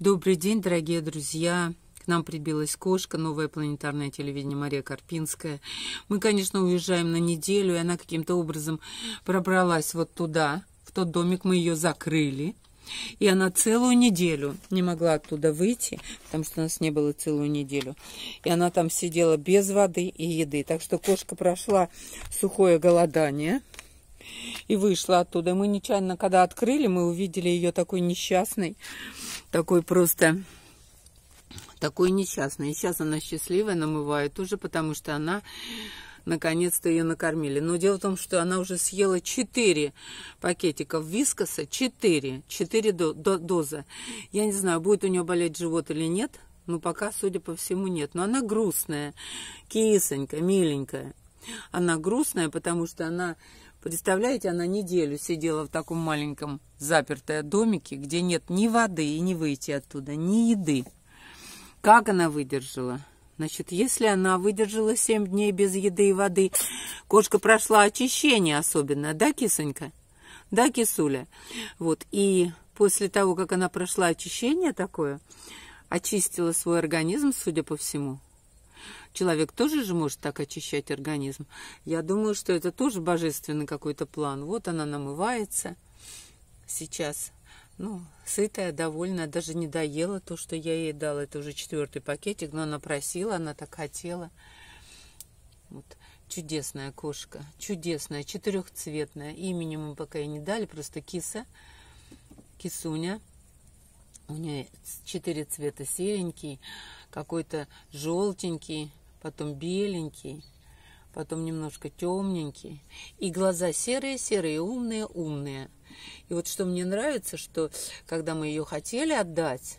Добрый день, дорогие друзья. К нам прибилась кошка, новое планетарное телевидение Мария Карпинская. Мы, конечно, уезжаем на неделю, и она каким-то образом пробралась вот туда, в тот домик, мы ее закрыли. И она целую неделю не могла оттуда выйти, потому что у нас не было целую неделю. И она там сидела без воды и еды. Так что кошка прошла сухое голодание и вышла оттуда. Мы нечаянно, когда открыли, мы увидели ее такой несчастной такой просто такой несчастный И сейчас она счастливая, намывает уже, потому что она наконец-то ее накормили. Но дело в том, что она уже съела 4 пакетиков вискоса, 4, 4 до, до, доза. Я не знаю, будет у нее болеть живот или нет, но пока, судя по всему, нет. Но она грустная, кисонька, миленькая. Она грустная, потому что она Представляете, она неделю сидела в таком маленьком запертой домике, где нет ни воды и не выйти оттуда, ни еды. Как она выдержала? Значит, если она выдержала семь дней без еды и воды, кошка прошла очищение особенно, да, кисонька? Да, кисуля? Вот, и после того, как она прошла очищение такое, очистила свой организм, судя по всему, Человек тоже же может так очищать организм. Я думаю, что это тоже божественный какой-то план. Вот она намывается сейчас. Ну, сытая, довольная, даже не доела то, что я ей дала. Это уже четвертый пакетик, но она просила, она так хотела. Вот. Чудесная кошка, чудесная, четырехцветная. Имени мы пока и не дали, просто киса, кисуня. У нее четыре цвета серенький, какой-то желтенький, потом беленький, потом немножко темненький. И глаза серые-серые, умные-умные. И вот что мне нравится, что когда мы ее хотели отдать,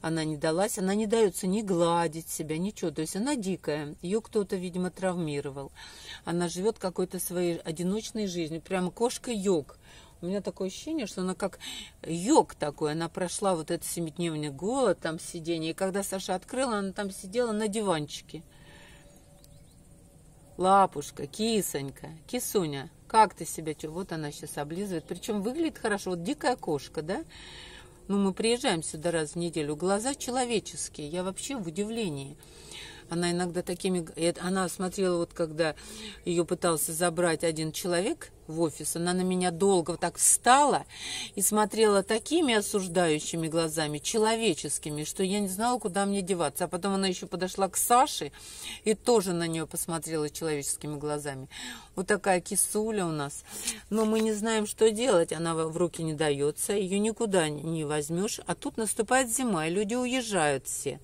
она не далась, она не дается ни гладить себя, ничего. То есть она дикая, ее кто-то, видимо, травмировал. Она живет какой-то своей одиночной жизнью, прямо кошка-йог. У меня такое ощущение, что она как йог такой, она прошла вот этот семидневный голод, там сидение. И когда Саша открыла, она там сидела на диванчике. Лапушка, кисонька, кисуня, как ты себя чувствуешь? Вот она сейчас облизывает. Причем выглядит хорошо. Вот дикая кошка, да? Ну, мы приезжаем сюда раз в неделю. Глаза человеческие. Я вообще в удивлении. Она иногда такими... Она смотрела, вот когда ее пытался забрать один человек в офис, она на меня долго вот так встала и смотрела такими осуждающими глазами, человеческими, что я не знала, куда мне деваться. А потом она еще подошла к Саше и тоже на нее посмотрела человеческими глазами. Вот такая кисуля у нас. Но мы не знаем, что делать. Она в руки не дается, ее никуда не возьмешь. А тут наступает зима, и люди уезжают все.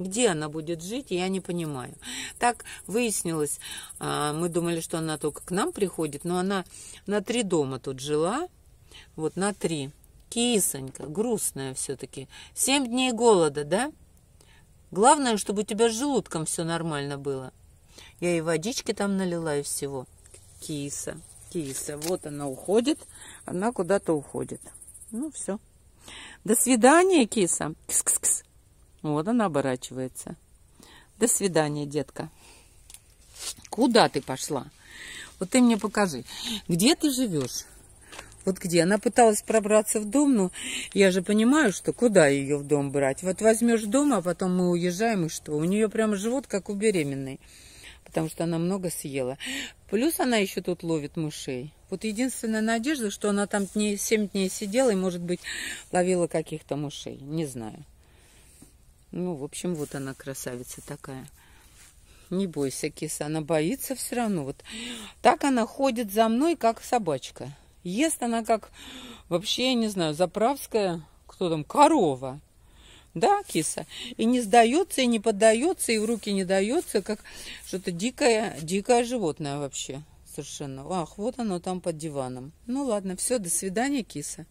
Где она будет жить, я не понимаю. Так выяснилось, а, мы думали, что она только к нам приходит, но она на три дома тут жила, вот на три. Кисонька, грустная все-таки. Семь дней голода, да? Главное, чтобы у тебя с желудком все нормально было. Я и водички там налила, и всего. Киса, киса. Вот она уходит. Она куда-то уходит. Ну, все. До свидания, киса. Кс -кс -кс. Вот она оборачивается. До свидания, детка. Куда ты пошла? Вот ты мне покажи, где ты живешь? Вот где? Она пыталась пробраться в дом, но я же понимаю, что куда ее в дом брать? Вот возьмешь дом, а потом мы уезжаем, и что? У нее прям живот, как у беременной, потому что она много съела. Плюс она еще тут ловит мышей. Вот единственная надежда, что она там дней, 7 дней сидела и, может быть, ловила каких-то мышей. Не знаю. Ну, в общем, вот она красавица такая. Не бойся, киса, она боится все равно. Вот так она ходит за мной, как собачка. Ест она как, вообще, я не знаю, заправская, кто там, корова. Да, киса? И не сдается, и не поддается, и в руки не дается, как что-то дикое, дикое животное вообще совершенно. Ах, вот оно там под диваном. Ну ладно, все, до свидания, киса.